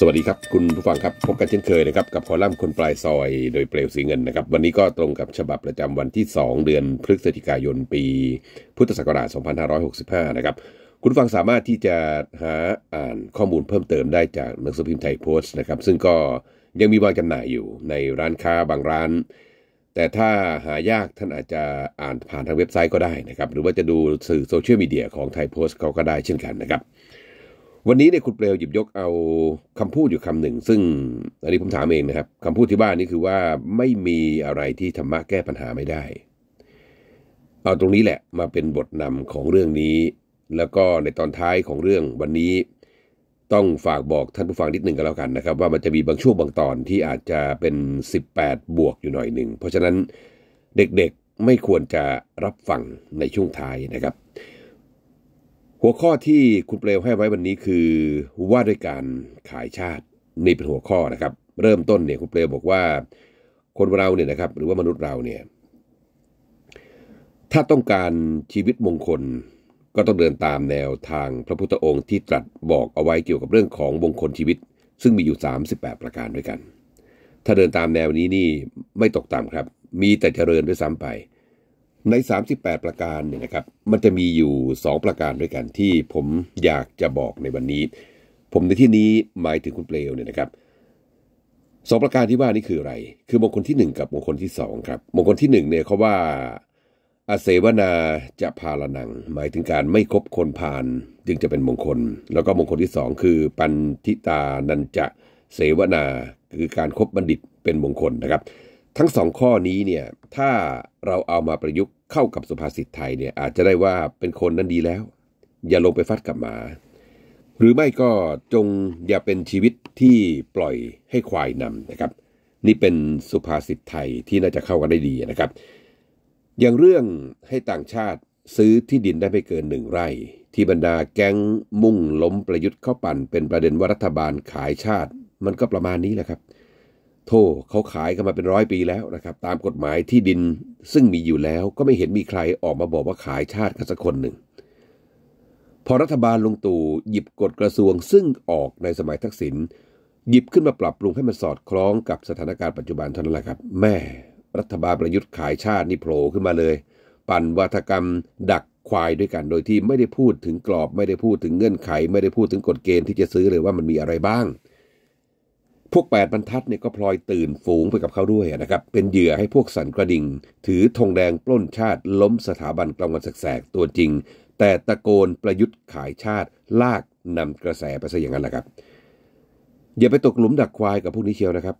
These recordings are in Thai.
สวัสดีครับ คุณผู้ฟังครับ พบกันเช่นเคยนะครับ กับคอลัมน์คนปลายซอยโดยเปลวสีเงินนะครับ วันนี้ก็ตรงกับฉบับประจำวันที่ 2 เดือนพฤศจิกายนปีพุทธศักราช 2565 นะครับ คุณฟังสามารถที่จะหาอ่านข้อมูลเพิ่มเติมได้จากหนังสือพิมพ์ไทยโพสต์นะครับซึ่งก็ยังมีวางจำหน่ายอยู่ในร้านค้าบางร้าน แต่ถ้าหายากท่านอาจจะอ่านผ่านทางเว็บไซต์ก็ได้นะครับหรือว่าจะดูสื่อโซเชียลมีเดียของไทยโพสต์เขาก็ได้เช่นกันนะครับวันนี้เนี่ยคุณเปลวหยิบยกเอาคำพูดอยู่คำหนึ่งซึ่งอันนี้ผมถามเองนะครับคำพูดที่บ้านนี่คือว่าไม่มีอะไรที่ธรรมะแก้ปัญหาไม่ได้เอาตรงนี้แหละมาเป็นบทนำของเรื่องนี้ แล้วก็ในตอนท้ายของเรื่องวันนี้ ต้องฝากบอกท่านผู้ฟังนิดหนึ่งก็แล้วกันนะครับ ว่ามันจะมีบางช่วงบางตอนที่อาจจะเป็น 18 บวกอยู่หน่อยหนึ่งเพราะฉะนั้นเด็กๆไม่ควรจะรับฟังในช่วงท้ายนะครับหัวข้อที่คุณเปลวให้ไว้วันนี้คือ ว่าด้วยการขายชาตินี่เป็นหัวข้อนะครับ เริ่มต้นเนี่ยคุณเปลวบอกว่าคนเราเนี่ยนะครับหรือว่ามนุษย์เราเนี่ย ถ้าต้องการชีวิตมงคลก็ต้องเดินตามแนวทางพระพุทธองค์ที่ตรัสบอกเอาไว้เกี่ยวกับเรื่องของมงคลชีวิต ซึ่งมีอยู่ 38 ประการด้วยกัน ถ้าเดินตามแนวนี้นี่ไม่ตกต่ำครับ มีแต่เจริญด้วยซ้ำไปใน 38 ประการเนี่ยนะครับ มันจะมีอยู่ 2 ประการด้วยกันที่ผมอยากจะบอกในวันนี้ ผมในที่นี้หมายถึงคุณเปลวเนี่ยนะครับสองประการที่ว่านี่คืออะไร คือมงคลที่ 1 กับมงคลที่ 2 ครับมงคลที่ 1เนี่ยเขาว่าอาเสวนาจะพาละนังหมายถึงการไม่คบคนผ่านจึงจะเป็นมงคล แล้วก็มงคลที่ 2 คือปันทิตานันจะเสวนาคือการครบบัณฑิตเป็นมงคลนะครับทั้งสองข้อนี้เนี่ยถ้าเราเอามาประยุกต์เข้ากับสุภาษิตไทยเนี่ยอาจจะได้ว่าเป็นคนนั้นดีแล้ว อย่าลงไปฟัดกับหมา หรือไม่ก็จงอย่าเป็นชีวิตที่ปล่อยให้ควายนำนะครับ นี่เป็นสุภาษิตไทยที่น่าจะเข้ากันได้ดีนะครับ อย่างเรื่องให้ต่างชาติซื้อที่ดินได้ไม่เกินหนึ่งไร่ ที่บรรดาแก๊งมุ่งล้มประยุทธ์เข้าปั่น เป็นประเด็นว่ารัฐบาลขายชาติ มันก็ประมาณนี้แหละครับโทษเขาขายกันมาเป็นร้อยปีแล้วนะครับตามกฎหมายที่ดินซึ่งมีอยู่แล้วก็ไม่เห็นมีใครออกมาบอกว่าขายชาติกันสักคนหนึ่ง พอรัฐบาลลงตู่หยิบกฎกระทรวงซึ่งออกในสมัยทักษิณหยิบขึ้นมาปรับปรุงให้มันสอดคล้องกับสถานการณ์ปัจจุบันเท่านั้นแหละครับแม่รัฐบาลประยุทธ์ขายชาตินี่โผล่ขึ้นมาเลย ปั่นวัฒกรรม ดักควายด้วยกันโดยที่ไม่ได้พูดถึงกรอบไม่ได้พูดถึงเงื่อนไข ไม่ได้พูดถึงกฎเกณฑ์ที่จะซื้อเลยว่ามันมีอะไรบ้างพวก 8บรรทัดเนี่ยก็พลอยตื่นฝูงไปกับเขาด้วยนะครับ เป็นเหยื่อให้พวกสันกระดิ่งถือธงแดงปล้นชาติล้มสถาบันกลางวันแสกตัวจริง แต่ตะโกนประยุทธ์ขายชาติลากนำกระแสไปซะอย่างนั้นแหละครับอย่าไปตกหลุมดักควาย กับพวกนี้เชียวนะครับ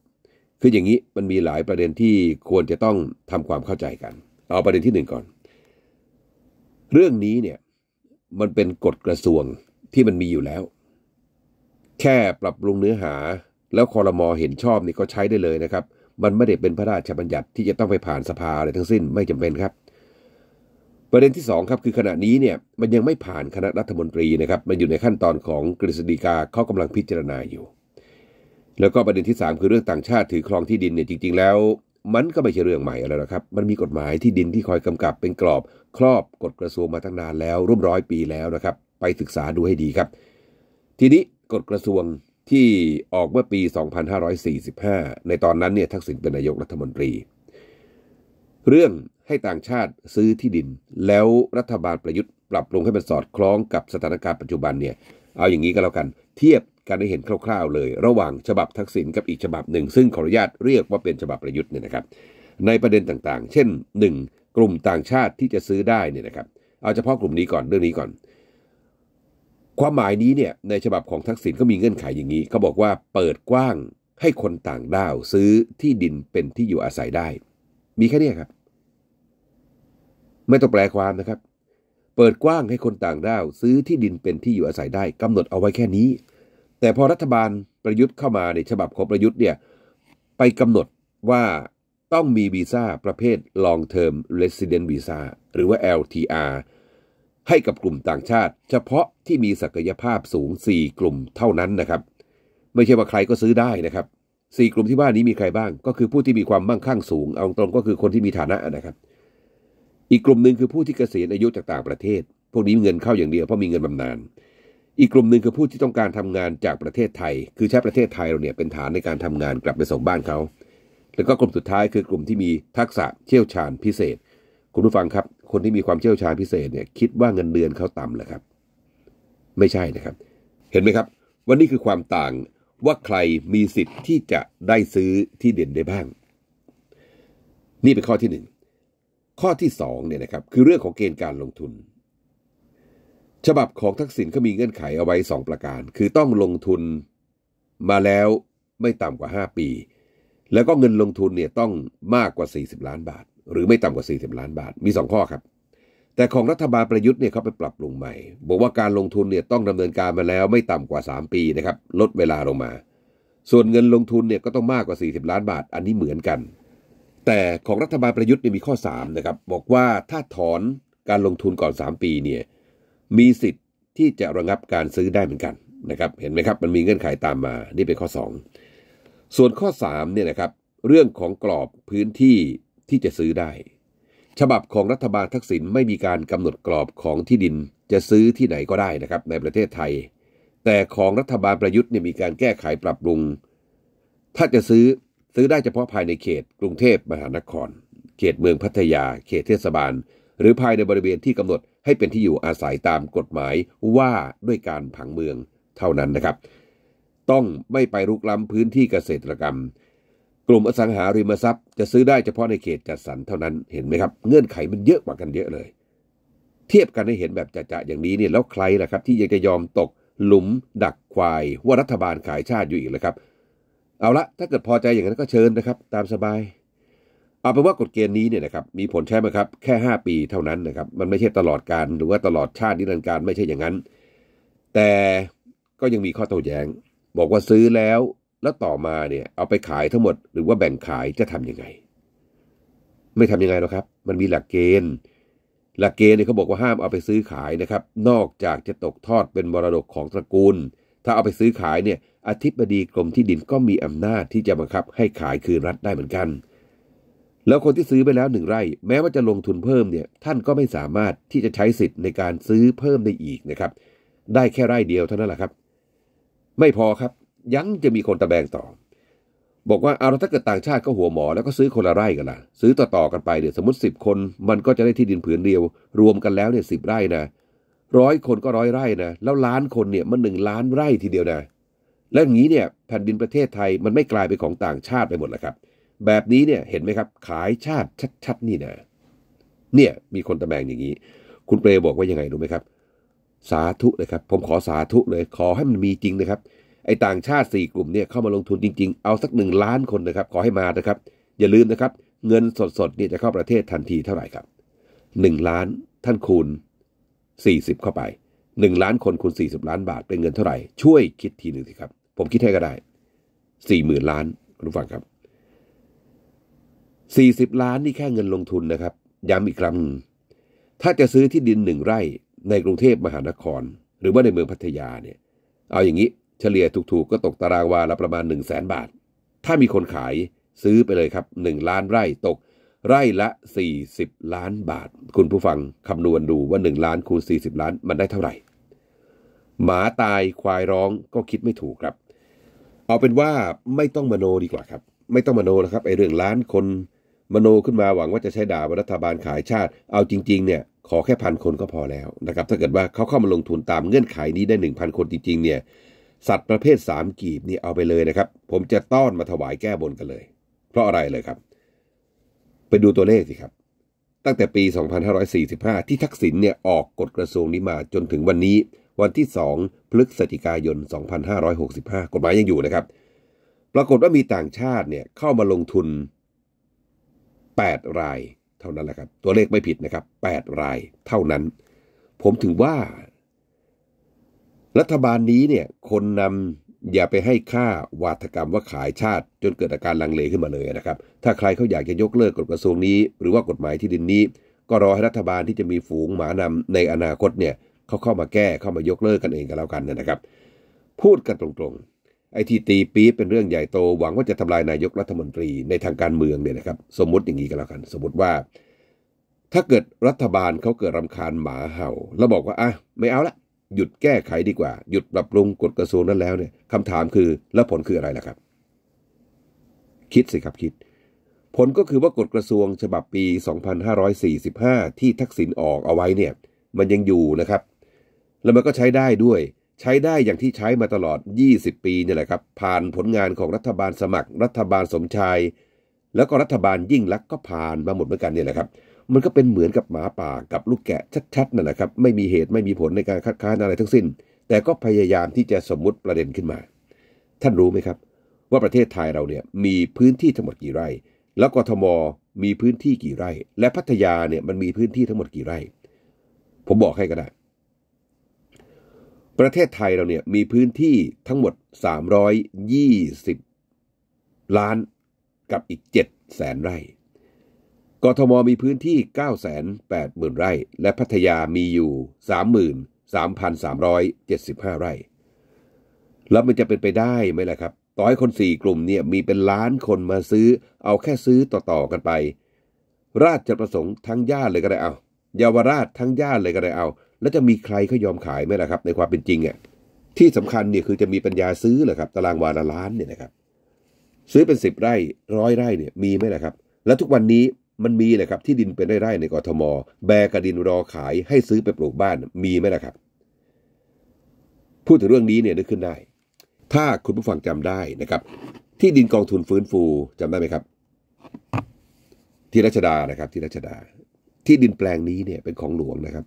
คืออย่างนี้มันมีหลายประเด็นที่ควรจะต้องทำความเข้าใจกัน เอาประเด็นที่หนึ่งก่อนเรื่องนี้เนี่ยมันเป็นกฎกระทรวงที่มันมีอยู่แล้ว แค่ปรับปรุงเนื้อหาแล้วคอรมอเห็นชอบนี่ก็ใช้ได้เลยนะครับ มันไม่ได้เป็นพระราชบัญญัติ ที่จะต้องไปผ่านสภาอะไรทั้งสิ้นไม่จำเป็นครับ ประเด็นที่ 2ครับคือขณะนี้เนี่ยมันยังไม่ผ่านคณะรัฐมนตรีนะครับ มันอยู่ในขั้นตอนของกฤษฎีกาเขากำลังพิจารณาอยู่ แล้วก็ประเด็นที่ 3 คือเรื่องต่างชาติถือครองที่ดินเนี่ยจริง ๆแล้ว มันก็ไม่ใช่เรื่องใหม่อะไรนะครับ มันมีกฎหมายที่ดินที่คอยกำกับเป็นกรอบครอบกฎกระทรวงมาตั้งนานแล้วร่วมร้อยปีแล้วนะครับ ไปศึกษาดูให้ดีครับ ทีนี้กฎกระทรวงที่ออกเมื่อปี 2545 ในตอนนั้นเนี่ยทักษิณเป็นนายกรัฐมนตรี เรื่องให้ต่างชาติซื้อที่ดิน แล้วรัฐบาลประยุทธ์ปรับปรุงให้มันสอดคล้องกับสถานการณ์ปัจจุบันเนี่ยเอาอย่างนี้ก็แล้วกันเทียบกันให้เห็นคร่าวๆเลยระหว่างฉบับทักษิณกับอีกฉบับหนึ่งซึ่งขออนุญาตเรียกว่าเป็นฉบับประยุทธ์เนี่ยนะครับในประเด็นต่างๆ เช่น 1. กลุ่มต่างชาติที่จะซื้อได้เนี่ยนะครับเอาเฉพาะกลุ่มนี้ก่อนเรื่องนี้ก่อนความหมายนี้เนี่ย ในฉบับของทักษิณก็มีเงื่อนไขยอย่างนี้เขาบอกว่าเปิดกว้างให้คนต่างด้าว ซื้อที่ดินเป็นที่อยู่อาศัยได้ มีแค่นี้ครับ ไม่ต้องแปลความนะครับ เปิดกว้างให้คนต่างด้าว ซื้อที่ดินเป็นที่อยู่อาศัยได้ กำหนดเอาไว้แค่นี้ แต่พอรัฐบาลประยุทธ์เข้ามาในฉบับของประยุทธ์เนี่ย ไปกำหนดว่าต้องมีวีซ่า ประเภท long term resident visa หรือว่า LTR ให้กับกลุ่มต่างชาติ เฉพาะที่มีศักยภาพสูง 4 กลุ่มเท่านั้นนะครับ ไม่ใช่ว่าใครก็ซื้อได้นะครับ 4 กลุ่มที่ว่านี้มีใครบ้างก็คือผู้ที่มีความมั่งคั่งสูงเอาตรงก็คือคนที่มีฐานะนะครับ อีกกลุ่มหนึ่งคือผู้ที่เกษียณอายุจากต่างประเทศ พวกนี้เงินเข้าอย่างเดียวเพราะมีเงินบำนาญอีกกลุ่มหนึ่งคือผู้ที่ต้องการทำงานจากประเทศไทย คือใช้ประเทศไทยเราเนี่ยเป็นฐานในการทำงานกลับไปส่งบ้านเขาแล้วก็กลุ่มสุดท้ายคือกลุ่มที่มีทักษะเชี่ยวชาญพิเศษคุณผู้ฟังครับคนที่มีความเชี่ยวชาญพิเศษเนี่ยคิดว่าเงินเดือนเขาต่ำเหรอครับ ไม่ใช่นะครับ เห็นไหมครับว่านี่คือความต่างว่าใครมีสิทธิ์ที่จะได้ซื้อที่เด่นได้บ้าง นี่เป็นข้อที่หนึ่งข้อที่สองเนี่ยนะครับ คือเรื่องของเกณฑ์การลงทุน ฉบับของทักษิณเขามีเงื่อนไขเอาไว้สองประการ คือต้องลงทุนมาแล้วไม่ต่ำกว่า 5 ปี แล้วก็เงินลงทุนเนี่ยต้องมากกว่า40ล้านบาทหรือไม่ต่ำกว่า40ล้านบาท มี 2 ข้อครับ แต่ของรัฐบาลประยุทธ์เนี่ยเขาไปปรับปรุงใหม่ บอกว่าการลงทุนเนี่ยต้องดำเนินการมาแล้ว ไม่ต่ำกว่า 3 ปีนะครับ ลดเวลาลงมา ส่วนเงินลงทุนเนี่ยก็ต้องมากกว่า 40ล้านบาท อันนี้เหมือนกัน แต่ของรัฐบาลประยุทธ์เนี่ยมีข้อ3นะครับ บอกว่าถ้าถอนการลงทุนก่อน 3 ปีเนี่ย มีสิทธิ์ที่จะระงับการซื้อได้เหมือนกันนะครับ เห็นไหมครับ มันมีเงื่อนไขตามมา นี่เป็นข้อ 2 ส่วนข้อ 3เนี่ยนะครับ เรื่องของกรอบพื้นที่ที่จะซื้อได้ ฉบับของรัฐบาลทักษิณไม่มีการกำหนดกรอบของที่ดินจะซื้อที่ไหนก็ได้นะครับ ในประเทศไทย แต่ของรัฐบาลประยุทธ์เนี่ยมีการแก้ไขปรับปรุง ถ้าจะซื้อซื้อได้เฉพาะภายในเขตกรุงเทพมหานคร เขตเมืองพัทยาเขตเทศบาล หรือภายในบริเวณที่กำหนดให้เป็นที่อยู่อาศัยตามกฎหมายว่าด้วยการผังเมืองเท่านั้นนะครับ ต้องไม่ไปรุกล้ำพื้นที่เกษตรกรรมกลุ่มอสังหาริมทรัพย์จะซื้อได้เฉพาะในเขตจัดสรรเท่านั้น เห็นไหมครับ เงื่อนไขมันเยอะกว่ากันเยอะเลย เทียบกันให้เห็นแบบจะๆอย่างนี้เนี่ยแล้วใครล่ะครับ ที่ยังจะยอมตกหลุม ดักควาย ว่ารัฐบาลขายชาติอยู่อีกเลยครับ เอาละถ้าเกิดพอใจอย่างนั้นก็เชิญนะครับ ตามสบาย เอาเป็นว่ากฎเกณฑ์นี้เนี่ยนะครับมีผลใช่ไหมครับแค่ 5 ปีเท่านั้นนะครับ มันไม่ใช่ตลอดการหรือว่าตลอดชาตินิรันดร์การไม่ใช่อย่างนั้น แต่ก็ยังมีข้อโต้แย้งบอกว่าซื้อแล้วแล้วต่อมาเนี่ย เอาไปขายทั้งหมด หรือว่าแบ่งขายจะทํำยังไง ไม่ทํำยังไงหรอกครับ มันมีหลักเกณฑ์ หลักเกณฑ์เนี่ยเขาบอกว่าห้ามเอาไปซื้อขายนะครับ นอกจากจะตกทอดเป็นมรดกของตระกูล ถ้าเอาไปซื้อขายเนี่ยอธิบดีกรมที่ดินก็มีอำนาจที่จะบังคับ ให้ขายคืนรัฐได้เหมือนกัน แล้วคนที่ซื้อไปแล้วหนึ่งไร่ แม้ว่าจะลงทุนเพิ่มเนี่ย ท่านก็ไม่สามารถที่จะใช้สิทธิ์ในการซื้อเพิ่มได้อีกนะครับ ได้แค่ไร่เดียวเท่านั้นแหละครับ ไม่พอครับยังจะมีคนตะแบงต่อ บอกว่าเอาถ้าเกิดต่างชาติก็หัวหมอแล้วก็ซื้อคนละไร่กันล่ะซื้อต่อ ๆ กันไปเนี่ยสมมติสิบคนมันก็จะได้ที่ดินผืนเดียว รวมกันแล้วเนี่ยสิบไร่นะร้อยคนก็ร้อยไร่นะแล้วล้านคนเนี่ยมันหนึ่งล้านไร่ทีเดียวนะ แล้วอย่างนี้เนี่ยแผ่นดินประเทศไทยมันไม่กลายเป็นของต่างชาติไปหมดแล้วครับ แบบนี้เนี่ยเห็นไหมครับขายชาติชัดๆนี่นะเนี่ยมีคนตะแบงอย่างนี้ คุณเปรบอกว่ายังไงรู้ไหมครับ สาธุเลยครับ ผมขอสาธุเลย ขอให้มันมีจริงนะครับไอ้ต่างชาติ 4กลุ่มเนี่ยเข้ามาลงทุนจริงๆ เอาสัก 1 ล้านคนนะครับขอให้มานะครับ อย่าลืมนะครับ เงินสดๆนี่จะเข้าประเทศทันทีเท่าไหร่ครับ 1 ล้านท่านคูณ 40 เข้าไป 1 ล้านคนคูณ40ล้านบาท เป็นเงินเท่าไหร่ช่วยคิดทีหนึ่งสิครับ ผมคิดให้ก็ได้40,000ล้านคุณู้ฟังครับ 40 ล้านนี่แค่เงินลงทุนนะครับ ย้ำอีกครั้งถ้าจะซื้อที่ดินหนึ่งไร่ในกรุงเทพมหานคร หรือว่าในเมืองพัทยาเนี่ยเอาอย่างนี้เฉลี่ยถูกๆก็ตกตารางวาละประมาณ 1 0 0 0 0แบาท ถ้ามีคนขายซื้อไปเลยครับ 1 ล้านไร่ตกไร่ละ40ล้านบาท คุณผู้ฟังคำนวณดูว่า1ล้านคูณ 40 ล้านมันได้เท่าไหร่ หมาตายควายร้องก็คิดไม่ถูกครับ เอาเป็นว่าไม่ต้องมโนดีกว่าครับ ไม่ต้องมโนนะครับไอเรื่องล้านคน มโนขึ้นมาหวังว่าจะใช้ด่ารัฐบาลขายชาติ เอาจริงๆ เนี่ย ขอแค่พันคนก็พอแล้วนะครับ ถ้าเกิดว่าเขาเข้ามาลงทุนตามเงื่อนไขนี้ได้1,000คนจริงๆเนี่ยสัตว์ประเภทสามกีบนี่เอาไปเลยนะครับ ผมจะต้อนมาถวายแก้บนกันเลย เพราะอะไรเลยครับ ไปดูตัวเลขสิครับ ตั้งแต่ปี 2545 ที่ทักษิณเนี่ยออกกฎกระทรวงนี้มาจนถึงวันนี้ วันที่ 2พฤศจิกายน 2565 กฎหมายยังอยู่นะครับ ปรากฏว่ามีต่างชาติเนี่ยเข้ามาลงทุน 8 รายเท่านั้นแหละครับ ตัวเลขไม่ผิดนะครับ 8 รายเท่านั้น ผมถึงว่ารัฐบาลนี้เนี่ยคนนำอย่าไปให้ค่าวาทกรรมว่าขายชาติ จนเกิดอาการลังเลขึ้นมาเลยนะครับถ้าใครเขาอยากจะยกเลิกกฎกระทรวงนี้ หรือว่ากฎหมายที่ดินนี้ ก็รอให้รัฐบาลที่จะมีฝูงหมานำในอนาคตเนี่ยเขาเข้ามาแก้เข้ามายกเลิกกันเองกันแล้วกันนะครับ พูดกันตรงๆไอ้ที่ตีปี๊เป็นเรื่องใหญ่โต หวังว่าจะทำลายนายกรัฐมนตรีในทางการเมืองเนี่ยนะครับสมมติอย่างนี้กันแล้วกัน สมมติว่า ถ้าเกิดรัฐบาลเขาเกิดรำคาญหมาเห่า แล้วบอกว่าอ่ะไม่เอาละหยุดแก้ไขดีกว่า หยุดปรับปรุงกฎกระทรวงนั้นแล้วเนี่ยคำถามคือแล้วผลคืออะไรล่ะครับ คิดสิครับคิด ผลก็คือว่ากฎกระทรวง ฉบับปี 2545 ที่ทักษิณออกเอาไว้เนี่ย มันยังอยู่นะครับแล้วมันก็ใช้ได้ด้วย ใช้ได้อย่างที่ใช้มาตลอด 20 ปีเนี่ยแหละครับ ผ่านผลงานของรัฐบาลสมัคร รัฐบาลสมชาย แล้วก็รัฐบาลยิ่งลักษณ์ก็ผ่านมาหมดเหมือนกันเนี่ยแหละครับมันก็เป็นเหมือนกับหมาป่ากับลูกแกะชัดๆนั่นแหละครับ ไม่มีเหตุไม่มีผลในการคัดค้านอะไรทั้งสิ้น แต่ก็พยายามที่จะสมมติประเด็นขึ้นมา ท่านรู้ไหมครับ ว่าประเทศไทยเราเนี่ยมีพื้นที่ทั้งหมดกี่ไร่ แล้วกทมมีพื้นที่กี่ไร่ และพัทยาเนี่ยมันมีพื้นที่ทั้งหมดกี่ไร่ ผมบอกให้ก็ได้ประเทศไทยเราเนี่ยมีพื้นที่ทั้งหมด 320 ล้านกับอีก7แสนไร่กทมมีพื้นที่ 980,000 ไร่ และพัทยามีอยู่ 33,375 ไร่ แล้วมันจะเป็นไปได้ไหมล่ะครับต่อให้คนสี่กลุ่มเนี่ยมีเป็นล้านคนมาซื้อ เอาแค่ซื้อต่อๆกันไป ราชประสงค์ทั้งย่านเลยก็ได้เอาเยาวราชทั้งย่านเลยก็ได้เอา แล้วจะมีใครเขายอมขายไหมล่ะครับ ในความเป็นจริงอ่ะที่สำคัญเนี่ยคือจะมีปัญญาซื้อเหรอครับ ตารางวาละล้านเนี่ยนะครับ ซื้อเป็นสิบไร่ร้อยไร่เนี่ยมีไหมล่ะครับ แล้วทุกวันนี้มันมีแหละครับที่ดินเป็นไร่ในกรทม แบกระดินรอขายให้ซื้อไปปลูกบ้านมีไหมล่ะครับ พูดถึงเรื่องนี้เนี่ยนึกขึ้นได้ ถ้าคุณผู้ฟังจำได้นะครับ ที่ดินกองทุนฟื้นฟูจำได้ไหมครับ ที่รัชดานะครับที่รัชดา ที่ดินแปลงนี้เนี่ยเป็นของหลวงนะครับ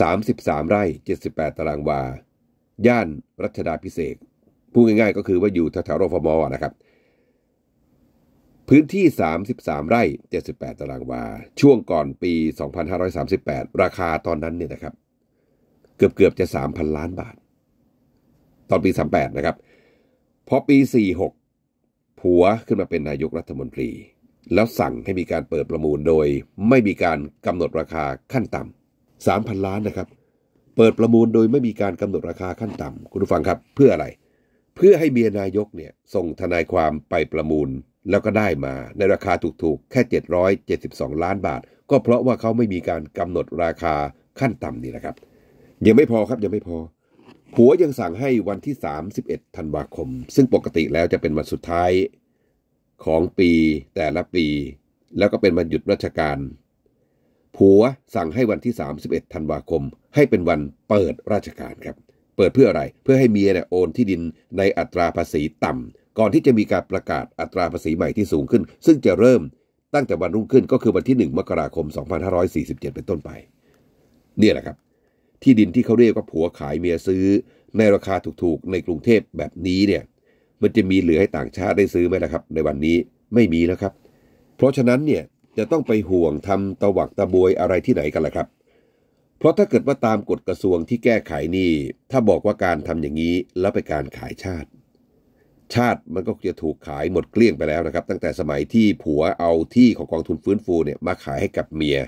สามสิบสามไร่เจ็ดสิบแปดตารางวาย่านรัชดาพิเศษ พูดง่ายๆก็คือว่าอยู่แถวๆรฟมนะครับพื้นที่ 33 ไร่ 78 ตารางวา ช่วงก่อนปี 2538 ราคาตอนนั้นเนี่ยนะครับ เกือบเกือบจะ 3,000 ล้านบาท ตอนปี 38 นะครับ พอปี 46 ผัวขึ้นมาเป็นนายกรัฐมนตรี แล้วสั่งให้มีการเปิดประมูลโดยไม่มีการกำหนดราคาขั้นต่ำ3,000 ล้านนะครับ เปิดประมูลโดยไม่มีการกำหนดราคาขั้นต่ำ คุณผู้ฟังครับ เพื่ออะไร เพื่อให้เมียนายกเนี่ยส่งทนายความไปประมูลแล้วก็ได้มาในราคาถูกๆแค่ 772 ล้านบาท ก็เพราะว่าเขาไม่มีการกำหนดราคาขั้นต่ำนี่นะครับยังไม่พอครับยังไม่พอผัวยังสั่งให้วันที่ 31 ธันวาคม ซึ่งปกติแล้วจะเป็นวันสุดท้าย ของปีแต่ละปี แล้วก็เป็นวันหยุดราชการผัวสั่งให้วันที่ 31 ธันวาคม ให้เป็นวันเปิดราชการครับ เปิดเพื่ออะไรเพื่อให้เมียเนี่ยโอนที่ดินในอัตราภาษีต่ก่อนที่จะมีการประกาศอัตราภาษีใหม่ที่สูงขึ้น ซึ่งจะเริ่มตั้งแต่วันรุ่งขึ้นก็คือวันที่ 1 มกราคม 2547 เป็นต้นไป เนี่ยแหละครับ ที่ดินที่เขาเรียกว่าผัวขายเมียซื้อ ในราคาถูกๆในกรุงเทพแบบนี้เนี่ยมันจะมีเหลือให้ต่างชาติได้ซื้อไหมล่ะครับ ในวันนี้ไม่มีแล้วครับ เพราะฉะนั้นเนี่ยจะต้องไปห่วงทำตะวักตะบวยอะไรที่ไหนกันล่ะครับ เพราะถ้าเกิดว่าตามกฎกระทรวงที่แก้ไขนี่ถ้าบอกว่าการทำอย่างนี้แล้วไปการขายชาติชาติมันก็จะถูกขายหมดเกลี้ยงไปแล้วนะครับ ตั้งแต่สมัยที่ผัวเอาที่ของกองทุนฟื้นฟูเนี่ยมาขายให้กับเมีย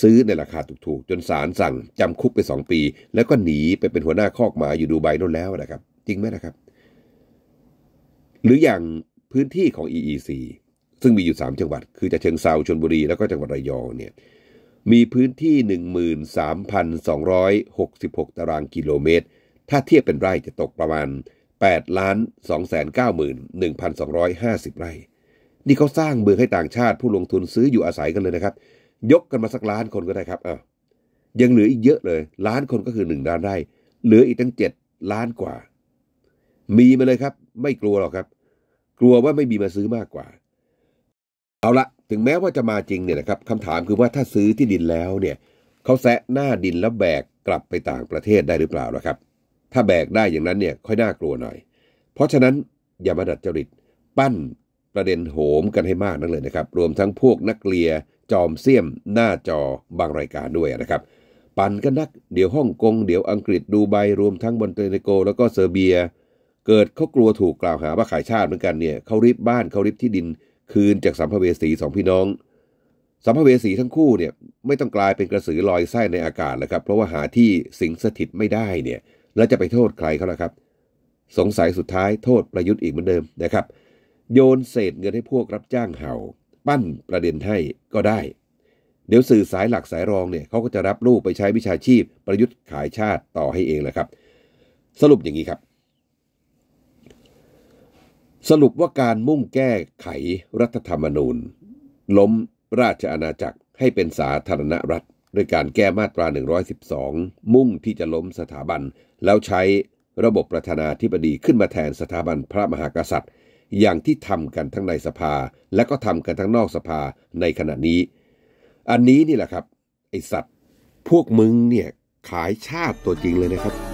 ซื้อในราคาถูกๆ จนศาลสั่งจำคุกไป 2 ปี แล้วก็หนีไปเป็นหัวหน้าคอกหมาอยู่ดูไบน่นแล้วนะครับ จริงไหมนะครับ หรืออย่างพื้นที่ของ EEC ซึ่งมีอยู่ 3 จังหวัด คือจะเชิงเซาชนบุรีแล้วก็จังหวัดระยองเนี่ยมีพื้นที่ 13,266 ตารางกิโลเมตร ถ้าเทียบเป็นไร่จะตกประมาณ8ล้าน2 9 1 2 5 0 ไร่นี่เขาสร้างเมืองให้ต่างชาติผู้ลงทุนซื้ออยู่อาศัยกันเลยนะครับ ยกกันมาสักล้านคนก็ได้ครับอ่ะยังเหลืออีกเยอะเลย ล้านคนก็คือ1ล้านไร่เหลืออีกตั้ง 7 ล้านกว่า มีมาเลยครับ ไม่กลัวหรอกครับ กลัวว่าไม่มีมาซื้อมากกว่าเอาละถึงแม้ว่าจะมาจริงเนี่ยนะครับคำถามคือว่าถ้าซื้อที่ดินแล้วเนี่ยเขาแซะหน้าดินแล้วแบกกลับไปต่างประเทศได้หรือเปล่าล่ะครับถ้าแบกได้อย่างนั้นเนี่ยค่อยน่ากลัวหน่อย เพราะฉะนั้นอย่ามาดัดจริตปั้นประเด็นโหมกันให้มากนักเลยนะครับ รวมทั้งพวกนักเลียจอมเสี้ยมหน้าจอบางรายการด้วยนะครับ ปั่นกันนักเดี๋ยวฮ่องกง เดี๋ยวอังกฤษดูใบรวมทั้งบอนเตเนโกแล้วก็เซอร์เบีย เกิดเขากลัวถูกกล่าวหาว่าขายชาติเหมือนกันเนี่ยเขาริบบ้านเขาริบที่ดินคืนจากสัมภเวสีสองพี่น้อง สัมภเวสีทั้งคู่เนี่ยไม่ต้องกลายเป็นกระสือลอยไส้ในอากาศแล้วครับ เพราะว่าหาที่สิงสถิตไม่ได้เนี่ยแล้วจะไปโทษใครเขาล่ะครับ สงสัยสุดท้ายโทษประยุทธ์อีกเหมือนเดิมนะครับ โยนเศษเงินให้พวกรับจ้างเห่า ปั้นประเด็นให้ก็ได้ เดี๋ยวสื่อสายหลักสายรองเนี่ยเขาก็จะรับรูปไปใช้วิชาชีพประยุทธ์ขายชาติต่อให้เองแหละครับ สรุปอย่างนี้ครับ สรุปว่าการมุ่งแก้ไขรัฐธรรมนูญ ล้มราชอาณาจักรให้เป็นสาธารณรัฐ ด้วยการแก้มาตรา 112 มุ่งที่จะล้มสถาบันแล้วใช้ระบบประธานาธิบดีขึ้นมาแทนสถาบันพระมหากษัตริย์ อย่างที่ทำกันทั้งในสภา และก็ทำกันทั้งนอกสภาในขณะนี้ อันนี้นี่แหละครับ ไอสัตว์พวกมึงเนี่ย ขายชาติตัวจริงเลยนะครับ